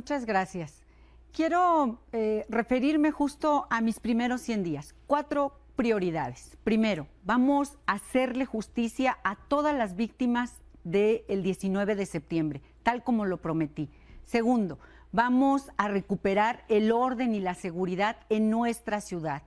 Muchas gracias. Quiero eh, referirme justo a mis primeros 100 días. Cuatro prioridades. Primero, vamos a hacerle justicia a todas las víctimas del 19 de septiembre, tal como lo prometí. Segundo, vamos a recuperar el orden y la seguridad en nuestra ciudad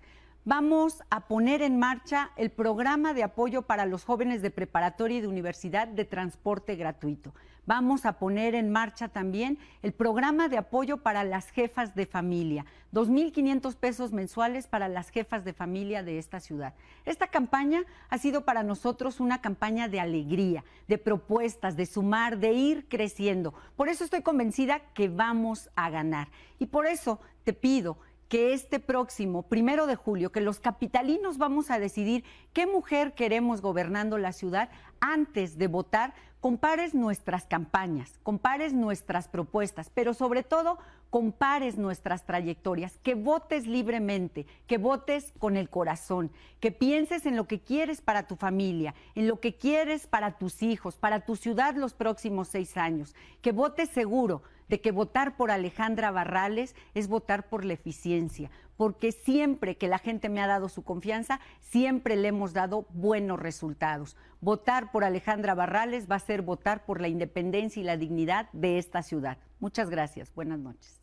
vamos a poner en marcha el programa de apoyo para los jóvenes de preparatoria y de universidad de transporte gratuito. Vamos a poner en marcha también el programa de apoyo para las jefas de familia, 2.500 pesos mensuales para las jefas de familia de esta ciudad. Esta campaña ha sido para nosotros una campaña de alegría, de propuestas, de sumar, de ir creciendo. Por eso estoy convencida que vamos a ganar. Y por eso te pido que este próximo primero de julio, que los capitalinos vamos a decidir qué mujer queremos gobernando la ciudad antes de votar, compares nuestras campañas, compares nuestras propuestas, pero sobre todo compares nuestras trayectorias, que votes libremente, que votes con el corazón, que pienses en lo que quieres para tu familia, en lo que quieres para tus hijos, para tu ciudad los próximos seis años, que votes seguro, de que votar por Alejandra Barrales es votar por la eficiencia, porque siempre que la gente me ha dado su confianza, siempre le hemos dado buenos resultados. Votar por Alejandra Barrales va a ser votar por la independencia y la dignidad de esta ciudad. Muchas gracias. Buenas noches.